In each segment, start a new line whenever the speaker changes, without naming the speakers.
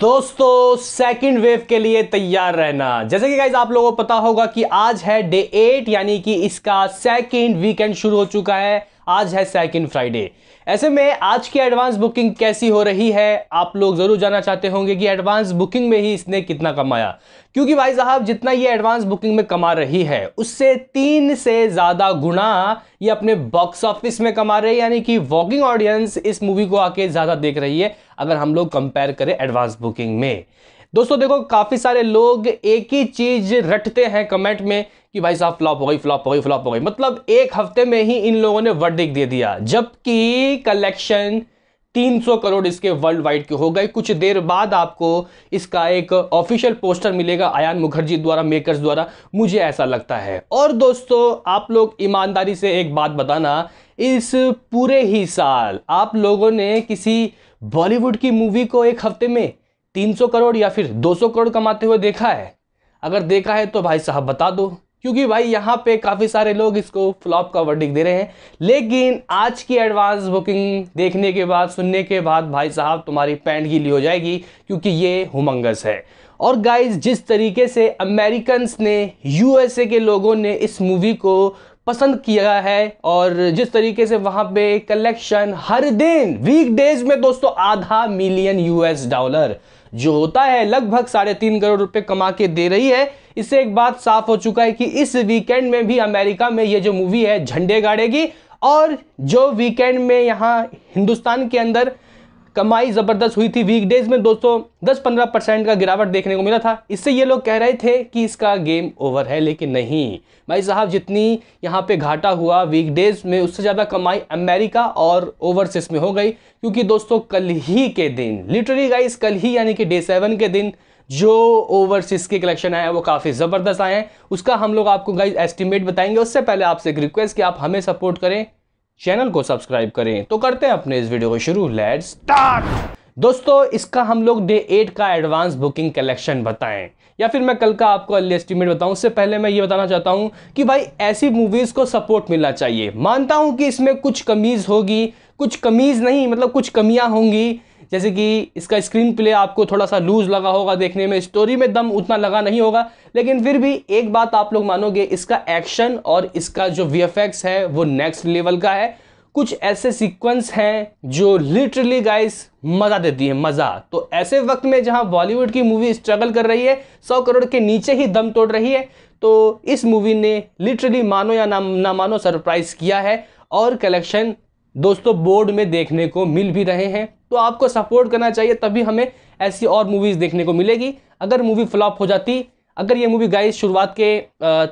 दोस्तों second wave के लिए तैयार रहना जैसे कि गाइज आप लोगों को पता होगा कि आज है डे एट यानी कि इसका सेकंड वीकेंड शुरू हो चुका है आज है सेकेंड फ्राइडे ऐसे में आज की एडवांस बुकिंग कैसी हो रही है आप लोग ज़रूर जानना चाहते होंगे कि एडवांस बुकिंग में ही इसने कितना कमाया क्योंकि भाई साहब जितना ये एडवांस बुकिंग में कमा रही है उससे तीन से ज़्यादा गुना ये अपने बॉक्स ऑफिस में कमा रही है यानी कि वॉकिंग ऑडियंस इस मूवी को आके ज़्यादा देख रही है अगर हम लोग कंपेयर करें एडवांस बुकिंग में दोस्तों देखो काफी सारे लोग एक ही चीज रटते हैं कमेंट में कि भाई साहब फ्लॉप हो गई फ्लॉप हो गई फ्लॉप हो गई मतलब एक हफ्ते में ही इन लोगों ने वर्डिक दे दिया जबकि कलेक्शन 300 करोड़ इसके वर्ल्ड वाइड के हो गए कुछ देर बाद आपको इसका एक ऑफिशियल पोस्टर मिलेगा आयान मुखर्जी द्वारा मेकर्स द्वारा मुझे ऐसा लगता है और दोस्तों आप लोग ईमानदारी से एक बात बताना इस पूरे ही साल आप लोगों ने किसी बॉलीवुड की मूवी को एक हफ्ते में 300 करोड़ या फिर 200 करोड़ कमाते हुए देखा है अगर देखा है तो भाई साहब बता दो क्योंकि भाई यहाँ पे काफ़ी सारे लोग इसको फ्लॉप का वर्डिक दे रहे हैं लेकिन आज की एडवांस बुकिंग देखने के बाद सुनने के बाद भाई साहब तुम्हारी पैंट गीली हो जाएगी क्योंकि ये हुमंगस है और गाइज जिस तरीके से अमेरिकन्स ने यूएसए के लोगों ने इस मूवी को पसंद किया है और जिस तरीके से वहाँ पे कलेक्शन हर दिन वीक डेज में दोस्तों आधा मिलियन यूएस डॉलर जो होता है लगभग साढ़े तीन करोड़ रुपए कमा के दे रही है इससे एक बात साफ हो चुका है कि इस वीकेंड में भी अमेरिका में ये जो मूवी है झंडे गाड़ेगी और जो वीकेंड में यहाँ हिंदुस्तान के अंदर कमाई ज़बरदस्त हुई थी वीकडेज में दोस्तों 10-15 परसेंट का गिरावट देखने को मिला था इससे ये लोग कह रहे थे कि इसका गेम ओवर है लेकिन नहीं भाई साहब जितनी यहाँ पे घाटा हुआ वीकडेज में उससे ज़्यादा कमाई अमेरिका और ओवरसीज में हो गई क्योंकि दोस्तों कल ही के दिन लिटरली गाइस कल ही यानी कि डे सेवन के दिन जो ओवरसीज के कलेक्शन आए हैं वो काफ़ी ज़बरदस्त आए हैं उसका हम लोग आपको गाइज एस्टिमेट बताएंगे उससे पहले आपसे एक रिक्वेस्ट कि आप हमें सपोर्ट करें चैनल को सब्सक्राइब करें तो करते हैं अपने इस वीडियो को शुरू लेट स्टार्ट दोस्तों इसका हम लोग डे एट का एडवांस बुकिंग कलेक्शन बताएं या फिर मैं कल का आपको अर्ली एस्टिमेट बताऊं उससे पहले मैं ये बताना चाहता हूं कि भाई ऐसी मूवीज़ को सपोर्ट मिलना चाहिए मानता हूं कि इसमें कुछ कमीज़ होगी कुछ कमीज़ नहीं मतलब कुछ कमियां होंगी जैसे कि इसका स्क्रीन प्ले आपको थोड़ा सा लूज लगा होगा देखने में स्टोरी में दम उतना लगा नहीं होगा लेकिन फिर भी एक बात आप लोग मानोगे इसका एक्शन और इसका जो वी है वो नेक्स्ट लेवल का है कुछ ऐसे सीक्वेंस हैं जो लिटरली गाइस मज़ा देती है मज़ा तो ऐसे वक्त में जहां बॉलीवुड की मूवी स्ट्रगल कर रही है सौ करोड़ के नीचे ही दम तोड़ रही है तो इस मूवी ने लिटरली मानो या ना ना मानो सरप्राइज़ किया है और कलेक्शन दोस्तों बोर्ड में देखने को मिल भी रहे हैं तो आपको सपोर्ट करना चाहिए तभी हमें ऐसी और मूवीज़ देखने को मिलेगी अगर मूवी फ्लॉप हो जाती अगर ये मूवी गाइस शुरुआत के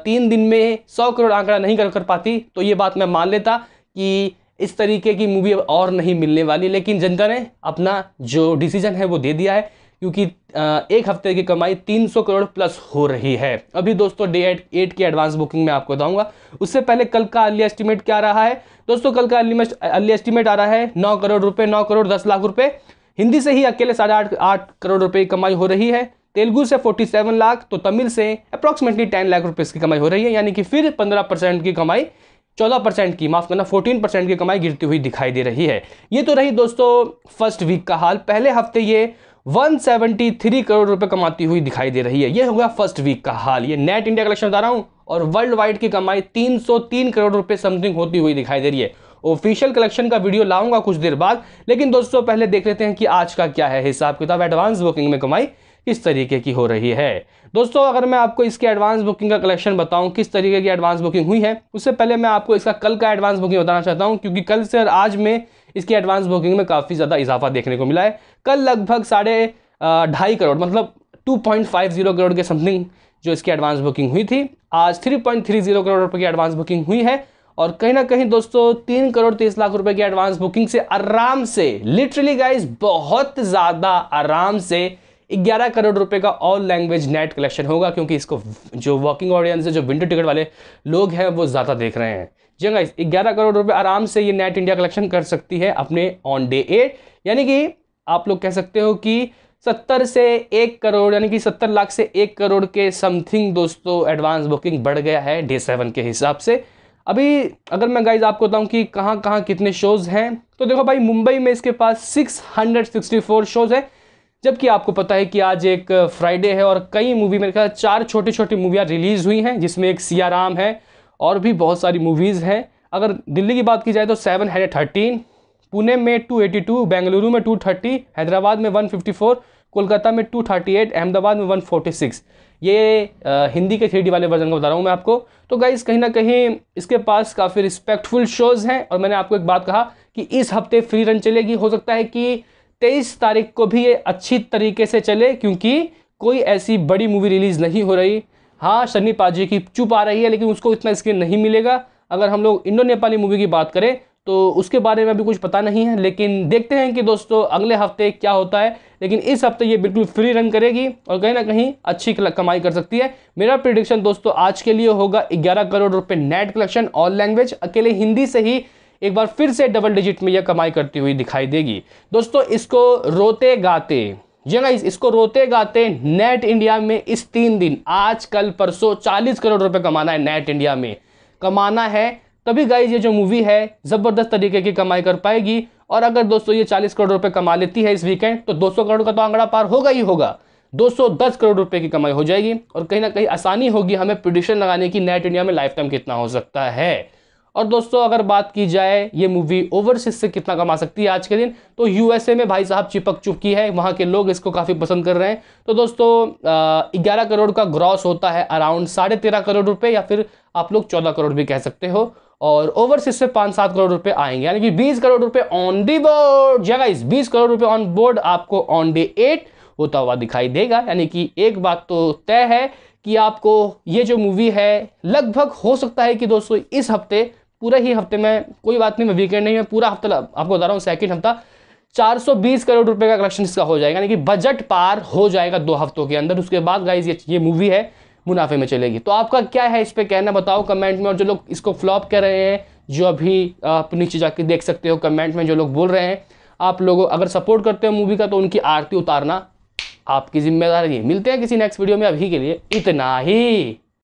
तीन दिन में सौ करोड़ आंकड़ा नहीं कर कर पाती तो ये बात मैं मान लेता कि इस तरीके की मूवी और नहीं मिलने वाली लेकिन जनता ने अपना जो डिसीजन है वो दे दिया है क्योंकि एक हफ्ते की कमाई 300 करोड़ प्लस हो रही है अभी दोस्तों डे एट एट की एडवांस बुकिंग में आपको बताऊंगा उससे पहले कल का अर्ली एस्टिमेट क्या रहा है दोस्तों कल का अर्ली एस्टिमेट आ रहा है नौ करोड़ रुपये नौ करोड़ दस लाख रुपये हिंदी से ही अकेले साढ़े आठ आठ करोड़ रुपए की कमाई हो रही है तेलुगू से फोर्टी लाख तो तमिल से अप्रॉक्सीमेटली टेन लाख रुपए की कमाई हो रही है यानी कि फिर पंद्रह परसेंट की कमाई चौदह परसेंट की माफ़ करना फोर्टीन परसेंट की कमाई गिरती हुई दिखाई दे रही है ये तो रही दोस्तों फर्स्ट वीक का हाल पहले हफ्ते ये 173 करोड़ रुपए कमाती हुई दिखाई दे रही है यह होगा फर्स्ट वीक का हाल ये नेट इंडिया कलेक्शन बता रहा हूं और वर्ल्ड वाइड की कमाई 303 करोड़ रुपए समथिंग होती हुई दिखाई दे रही है ऑफिशियल कलेक्शन का वीडियो लाऊंगा कुछ देर बाद लेकिन दोस्तों पहले देख लेते हैं कि आज का क्या है हिसाब किताब एडवांस बुकिंग में कमाई किस तरीके की हो रही है दोस्तों अगर मैं आपको इसके एडवांस बुकिंग का कलेक्शन बताऊं किस तरीके की एडवांस बुकिंग हुई है उससे पहले मैं आपको इसका कल का एडवांस बुकिंग बताना चाहता हूं क्योंकि कल से और आज में इसकी एडवांस बुकिंग में काफ़ी ज़्यादा इजाफा देखने को मिला है कल लगभग साढ़े ढाई करोड़ मतलब 2.50 करोड़ के समथिंग जो इसकी एडवांस बुकिंग हुई थी आज 3.30 करोड़ रुपए की एडवांस बुकिंग हुई है और कहीं ना कहीं दोस्तों तीन करोड़ तीस लाख रुपए की एडवांस बुकिंग से आराम से लिटरली गाइज बहुत ज़्यादा आराम से 11 करोड़ रुपए का ऑल लैंग्वेज नेट कलेक्शन होगा क्योंकि इसको जो वर्किंग ऑडियंस है जो विंडो टिकट वाले लोग हैं वो ज़्यादा देख रहे हैं जी गाइस ग्यारह करोड़ रुपए आराम से ये नेट इंडिया कलेक्शन कर सकती है अपने ऑन डे एट यानी कि आप लोग कह सकते हो कि सत्तर से एक करोड़ यानी कि सत्तर लाख से एक करोड़ के समथिंग दोस्तों एडवांस बुकिंग बढ़ गया है डे सेवन के हिसाब से अभी अगर मैं गाइज आपको बताऊं कि कहाँ कहाँ कितने शोज़ हैं तो देखो भाई मुंबई में इसके पास 664 शोज़ हैं जबकि आपको पता है कि आज एक फ्राइडे है और कई मूवी मेरे ख्याल चार छोटी छोटी मूवियाँ रिलीज़ हुई हैं जिसमें एक सिया राम है और भी बहुत सारी मूवीज़ हैं अगर दिल्ली की बात की जाए तो सेवन हंड्रेड थर्टीन पुणे में टू एटी टू बेंगलुरु में टू थर्टी हैदराबाद में वन फिफ्टी फोर कोलकाता में टू थर्टी एट अहमदाबाद में वन फोर्टी सिक्स ये आ, हिंदी के थ्री वाले वर्जन का बता रहा हूँ मैं आपको तो गाइज कहीं ना कहीं इसके पास काफ़ी रिस्पेक्टफुल शोज़ हैं और मैंने आपको एक बात कहा कि इस हफ्ते फ्री रन चलेगी हो सकता है कि तेईस तारीख को भी ये अच्छी तरीके से चले क्योंकि कोई ऐसी बड़ी मूवी रिलीज़ नहीं हो रही हाँ शनि पाजी की चुप आ रही है लेकिन उसको इतना स्क्रीन नहीं मिलेगा अगर हम लोग इंडो नेपाली मूवी की बात करें तो उसके बारे में अभी कुछ पता नहीं है लेकिन देखते हैं कि दोस्तों अगले हफ्ते क्या होता है लेकिन इस हफ्ते ये बिल्कुल फ्री रन करेगी और कहीं ना कहीं अच्छी कमाई कर सकती है मेरा प्रिडिक्शन दोस्तों आज के लिए होगा 11 करोड़ रुपए नेट कलेक्शन ऑल लैंग्वेज अकेले हिंदी से ही एक बार फिर से डबल डिजिट में यह कमाई करती हुई दिखाई देगी दोस्तों इसको रोते गाते जी गाइस हाँ इसको रोते गाते नेट इंडिया में इस तीन दिन आज कल परसों चालीस करोड़ रुपए कमाना है नेट इंडिया में कमाना है तभी गाइज ये जो मूवी है ज़बरदस्त तरीके की कमाई कर पाएगी और अगर दोस्तों ये 40 करोड़ रुपए कमा लेती है इस वीकेंड तो 200 करोड़ का तो आंकड़ा पार होगा ही होगा 210 करोड़ रुपए की कमाई हो जाएगी और कहीं ना कहीं आसानी होगी हमें प्रोडिक्शन लगाने की नेट इंडिया में लाइफ टाइम कितना हो सकता है और दोस्तों अगर बात की जाए ये मूवी ओवरसीज से कितना कमा सकती है आज के दिन तो यूएसए में भाई साहब चिपक चुकी है वहाँ के लोग इसको काफ़ी पसंद कर रहे हैं तो दोस्तों ग्यारह करोड़ का ग्रॉस होता है अराउंड साढ़े तेरह करोड़ रुपये या फिर आप लोग चौदह करोड़ भी कह सकते हो और ओवरसीज से पाँच सात करोड़ रुपये आएंगे यानी कि बीस करोड़ रुपये ऑन दी बोर्ड जगह बीस करोड़ रुपये ऑन बोर्ड आपको ऑन डे एट होता हुआ दिखाई देगा यानी कि एक बात तो तय है कि आपको ये जो मूवी है लगभग हो सकता है कि दोस्तों इस हफ्ते पूरे ही हफ्ते में कोई बात नहीं मैं वीकेंड नहीं मैं पूरा हफ्ता आपको बता रहा हूँ सेकेंड हफ्ता 420 करोड़ रुपए का कलेक्शन इसका हो जाएगा यानी कि बजट पार हो जाएगा दो हफ्तों के अंदर उसके बाद गाइज ये ये मूवी है मुनाफे में चलेगी तो आपका क्या है इस पर कहना बताओ कमेंट में और जो लोग इसको फ्लॉप कर रहे हैं जो अभी आप नीचे जाके देख सकते हो कमेंट में जो लोग बोल रहे हैं आप लोग अगर सपोर्ट करते हो मूवी का तो उनकी आरती उतारना आपकी जिम्मेदारी है मिलते हैं किसी नेक्स्ट वीडियो में अभी के लिए इतना ही